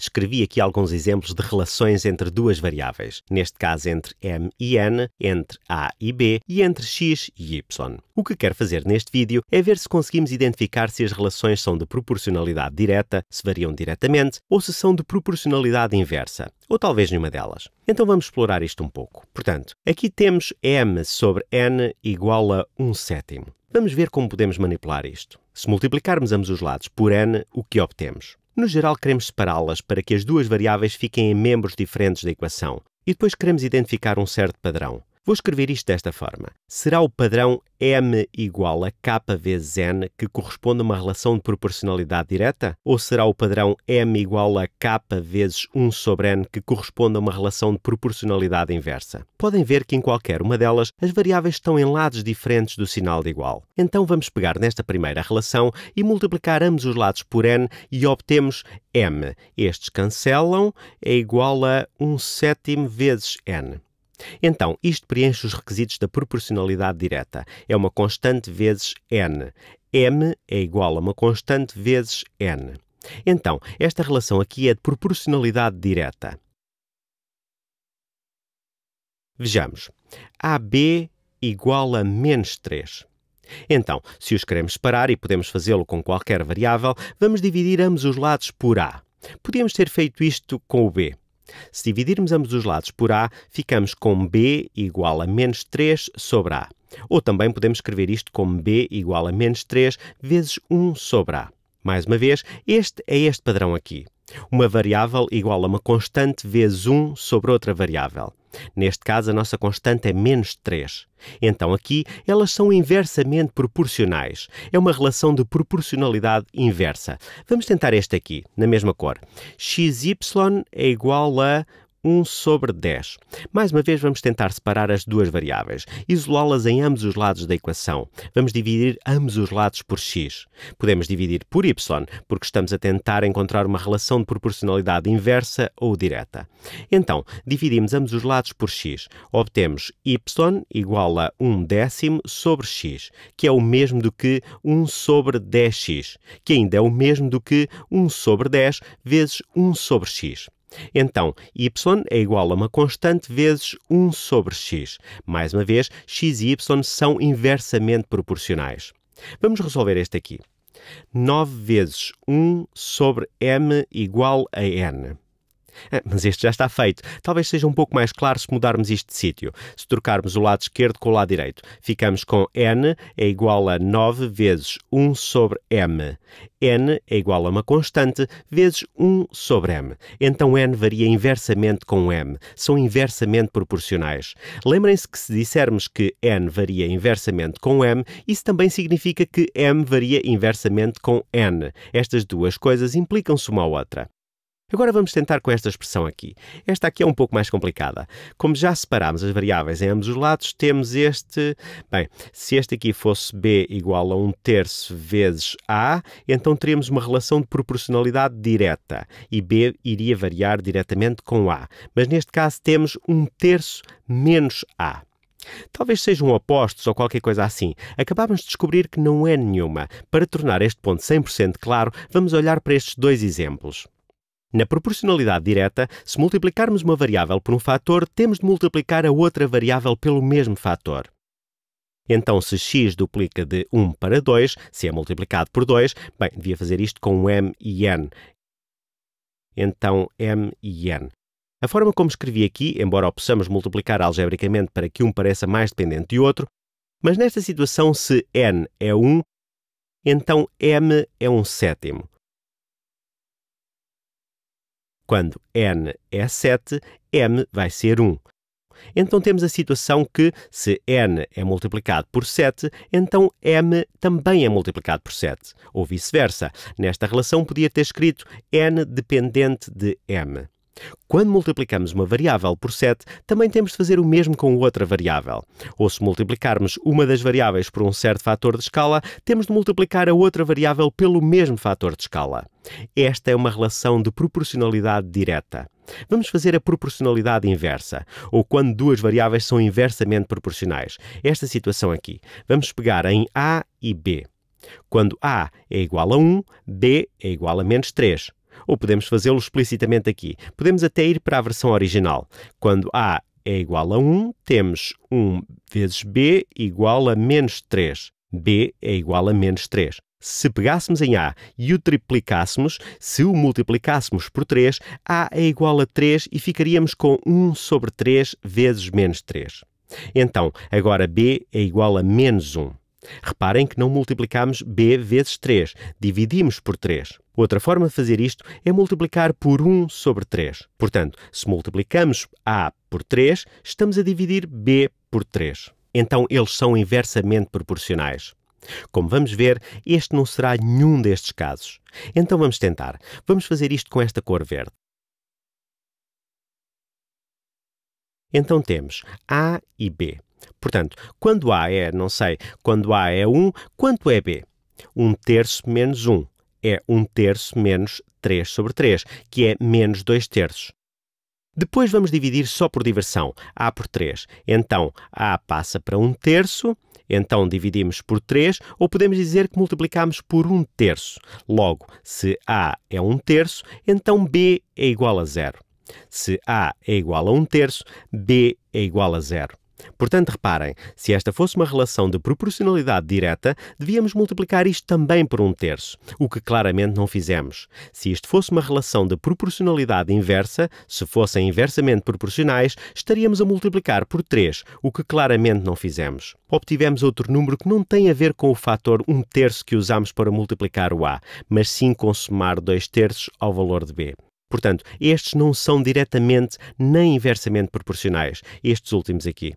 Escrevi aqui alguns exemplos de relações entre duas variáveis, neste caso entre m e n, entre a e b e entre x e y. O que quero fazer neste vídeo é ver se conseguimos identificar se as relações são de proporcionalidade direta, se variam diretamente, ou se são de proporcionalidade inversa, ou talvez nenhuma delas. Então vamos explorar isto um pouco. Portanto, aqui temos m sobre n igual a 1 sétimo. Vamos ver como podemos manipular isto. Se multiplicarmos ambos os lados por n, o que obtemos? No geral, queremos separá-las para que as duas variáveis fiquem em membros diferentes da equação e depois queremos identificar um certo padrão. Vou escrever isto desta forma. Será o padrão M igual a K vezes N que corresponde a uma relação de proporcionalidade direta? Ou será o padrão M igual a K vezes 1 sobre N que corresponde a uma relação de proporcionalidade inversa? Podem ver que em qualquer uma delas as variáveis estão em lados diferentes do sinal de igual. Então vamos pegar nesta primeira relação e multiplicar ambos os lados por N e obtemos M. Estes cancelam, é igual a 1 sétimo vezes N. Então, isto preenche os requisitos da proporcionalidade direta. É uma constante vezes n. m é igual a uma constante vezes n. Então, esta relação aqui é de proporcionalidade direta. Vejamos. AB igual a menos 3. Então, se os queremos separar e podemos fazê-lo com qualquer variável, vamos dividir ambos os lados por A. Podíamos ter feito isto com o B. Se dividirmos ambos os lados por A, ficamos com B igual a menos 3 sobre A. Ou também podemos escrever isto como B igual a menos 3 vezes 1 sobre A. Mais uma vez, este é este padrão aqui. Uma variável igual a uma constante vezes 1 sobre outra variável. Neste caso, a nossa constante é menos 3. Então, aqui, elas são inversamente proporcionais. É uma relação de proporcionalidade inversa. Vamos tentar este aqui, na mesma cor. xy é igual a 1 sobre 10. Mais uma vez, vamos tentar separar as duas variáveis, isolá-las em ambos os lados da equação. Vamos dividir ambos os lados por x. Podemos dividir por y, porque estamos a tentar encontrar uma relação de proporcionalidade inversa ou direta. Então, dividimos ambos os lados por x. Obtemos y igual a 1 décimo sobre x, que é o mesmo do que 1 sobre 10x, que ainda é o mesmo do que 1 sobre 10 vezes 1 sobre x. Então, y é igual a uma constante vezes 1 sobre x. Mais uma vez, x e y são inversamente proporcionais. Vamos resolver este aqui. 9 vezes 1 sobre m igual a n. Ah, mas este já está feito. Talvez seja um pouco mais claro se mudarmos isto de sítio. Se trocarmos o lado esquerdo com o lado direito. Ficamos com n é igual a 9 vezes 1 sobre m. n é igual a uma constante vezes 1 sobre m. Então n varia inversamente com m. São inversamente proporcionais. Lembrem-se que se dissermos que n varia inversamente com m, isso também significa que m varia inversamente com n. Estas duas coisas implicam-se uma à outra. Agora vamos tentar com esta expressão aqui. Esta aqui é um pouco mais complicada. Como já separámos as variáveis em ambos os lados, temos este... Bem, se este aqui fosse b igual a 1 terço vezes a, então teríamos uma relação de proporcionalidade direta e b iria variar diretamente com a. Mas neste caso temos 1 terço menos a. Talvez sejam opostos ou qualquer coisa assim. Acabámos de descobrir que não é nenhuma. Para tornar este ponto 100% claro, vamos olhar para estes dois exemplos. Na proporcionalidade direta, se multiplicarmos uma variável por um fator, temos de multiplicar a outra variável pelo mesmo fator. Então, se x duplica de 1 para 2, se é multiplicado por 2, bem, devia fazer isto com m e n. Então, m e n. A forma como escrevi aqui, embora o possamos multiplicar algebricamente para que um pareça mais dependente de outro, mas nesta situação, se n é 1, então m é um sétimo. Quando n é 7, m vai ser 1. Então temos a situação que, se n é multiplicado por 7, então m também é multiplicado por 7, ou vice-versa. Nesta relação podia ter escrito n dependente de m. Quando multiplicamos uma variável por 7, também temos de fazer o mesmo com outra variável. Ou se multiplicarmos uma das variáveis por um certo fator de escala, temos de multiplicar a outra variável pelo mesmo fator de escala. Esta é uma relação de proporcionalidade direta. Vamos fazer a proporcionalidade inversa, ou quando duas variáveis são inversamente proporcionais. Esta situação aqui. Vamos pegar em A e B. Quando A é igual a 1, B é igual a menos 3 ou podemos fazê-lo explicitamente aqui. Podemos até ir para a versão original. Quando A é igual a 1, temos 1 vezes B igual a menos 3. B é igual a menos 3. Se pegássemos em A e o triplicássemos, se o multiplicássemos por 3, A é igual a 3 e ficaríamos com 1 sobre 3 vezes menos 3. Então, agora B é igual a menos 1. Reparem que não multiplicamos b vezes 3, dividimos por 3. Outra forma de fazer isto é multiplicar por 1 sobre 3. Portanto, se multiplicamos A por 3, estamos a dividir B por 3. Então, eles são inversamente proporcionais. Como vamos ver, este não será nenhum destes casos. Então vamos tentar. Vamos fazer isto com esta cor verde. Então temos A e B. Portanto, quando A é, não sei, quando A é 1, quanto é B? 1 terço menos 1 é 1 terço menos 3 sobre 3, que é menos 2 terços. Depois vamos dividir só por diversão, A por 3. Então, A passa para 1 terço, então dividimos por 3, ou podemos dizer que multiplicamos por 1 terço. Logo, se A é 1 terço, então B é igual a zero. Se A é igual a 1 terço, B é igual a zero. Portanto, reparem, se esta fosse uma relação de proporcionalidade direta, devíamos multiplicar isto também por um terço, o que claramente não fizemos. Se isto fosse uma relação de proporcionalidade inversa, se fossem inversamente proporcionais, estaríamos a multiplicar por 3, o que claramente não fizemos. Obtivemos outro número que não tem a ver com o fator 1 terço que usamos para multiplicar o A, mas sim com somar 2 terços ao valor de B. Portanto, estes não são diretamente nem inversamente proporcionais, estes últimos aqui.